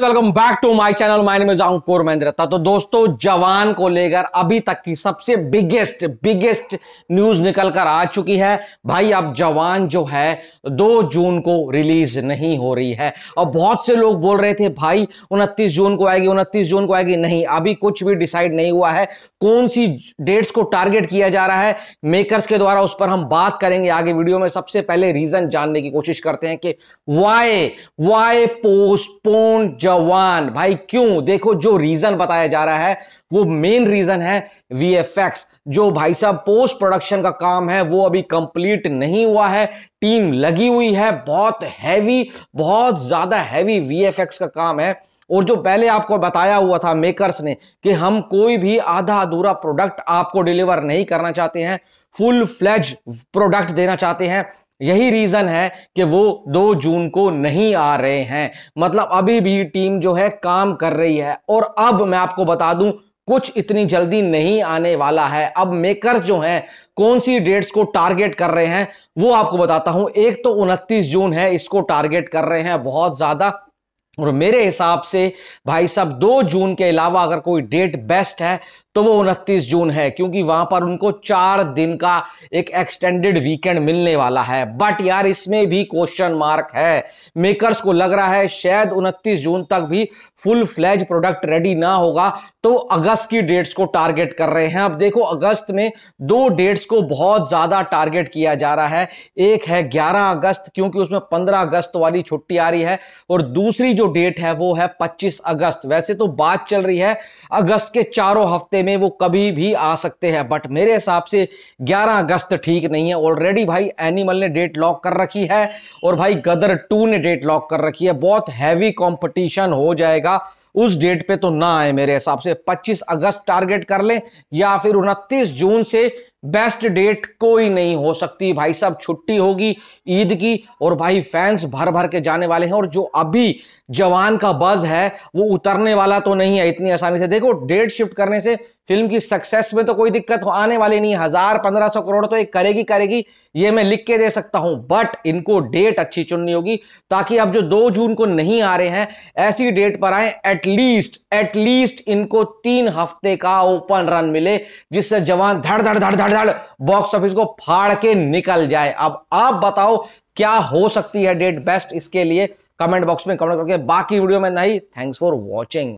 welcome back to my channel my name is Ankur Mahendrata तो दोस्तों जवान को लेकर अभी तक की सबसे बिगेस्ट बिगेस्ट न्यूज निकल कर आ चुकी है भाई अब जवान जो है दो जून को रिलीज नहीं हो रही है और बहुत से लोग बोल रहे थे भाई उनतीस जून को आएगी उनतीस जून को आएगी नहीं अभी कुछ भी डिसाइड नहीं हुआ है कौन सी डेट्स को टारगेट किया जा रहा है मेकर्स के द्वारा उस पर हम बात करेंगे आगे वीडियो में सबसे पहले रीजन जानने की कोशिश करते हैं कि वाई वाई पोस्टपोन जवान भाई क्यों देखो जो रीजन बताया जा रहा है वो मेन रीजन है वीएफएक्स जो भाई साहब पोस्ट प्रोडक्शन का काम है वो अभी कंप्लीट नहीं हुआ है टीम लगी हुई है बहुत हैवी बहुत ज़्यादा हैवी वीएफएक्स का काम है और जो पहले आपको बताया हुआ था मेकर्स ने कि हम कोई भी आधा अधूरा प्रोडक्ट आपको डिलीवर नहीं करना चाहते हैं फुल फ्लेज प्रोडक्ट देना चाहते हैं यही रीजन है कि वो दो जून को नहीं आ रहे हैं मतलब अभी भी टीम जो है काम कर रही है और अब मैं आपको बता दूं कुछ इतनी जल्दी नहीं आने वाला है अब मेकर जो हैं कौन सी डेट्स को टारगेट कर रहे हैं वो आपको बताता हूं एक तो 29 जून है इसको टारगेट कर रहे हैं बहुत ज्यादा और मेरे हिसाब से भाई साहब दो जून के अलावा अगर कोई डेट बेस्ट है तो वो उनतीस जून है क्योंकि वहां पर उनको चार दिन का एक एक्सटेंडेड वीकेंड मिलने वाला है बट यार इसमें भी क्वेश्चन मार्क है मेकर्स को लग रहा है शायद उनतीस जून तक भी फुल फ्लैज प्रोडक्ट रेडी ना होगा तो अगस्त की डेट्स को टारगेट कर रहे हैं अब देखो अगस्त में दो डेट्स को बहुत ज़्यादा टारगेट किया जा रहा है एक है ग्यारह अगस्त क्योंकि उसमें पंद्रह अगस्त वाली छुट्टी आ रही है और दूसरी जो जो डेट है वो है 25 अगस्त वैसे तो बात चल रही है अगस्त के चारों हफ्ते में वो कभी भी आ सकते हैं बट मेरे हिसाब से 11 अगस्त ठीक नहीं है ऑलरेडी भाई एनिमल ने डेट लॉक कर रखी है और भाई गदर टू ने डेट लॉक कर रखी है बहुत हैवी कॉम्पिटिशन हो जाएगा उस डेट पे तो ना आए मेरे हिसाब से 25 अगस्त टारगेट कर लें या फिर 29 जून से बेस्ट डेट कोई नहीं हो सकती भाई साहब छुट्टी होगी ईद की और भाई फैंस भर भर के जाने वाले हैं और जो अभी जवान का बज है वो उतरने वाला तो नहीं है इतनी आसानी से देखो डेट शिफ्ट करने से फिल्म की सक्सेस में तो कोई दिक्कत आने वाली नहीं हजार पंद्रह सौ करोड़ तो एक करेगी करेगी ये मैं लिख के दे सकता हूं बट इनको डेट अच्छी चुननी होगी ताकि अब जो दो जून को नहीं आ रहे हैं ऐसी डेट पर आए एटलीस्ट एटलीस्ट इनको तीन हफ्ते का ओपन रन मिले जिससे जवान धड़ धड़ धड़ धड़ धड़ाधड़ बॉक्स ऑफिस को फाड़ के निकल जाए अब आप बताओ क्या हो सकती है डेट बेस्ट इसके लिए कमेंट बॉक्स में कमेंट करके बाकी वीडियो में नहीं थैंक्स फॉर वॉचिंग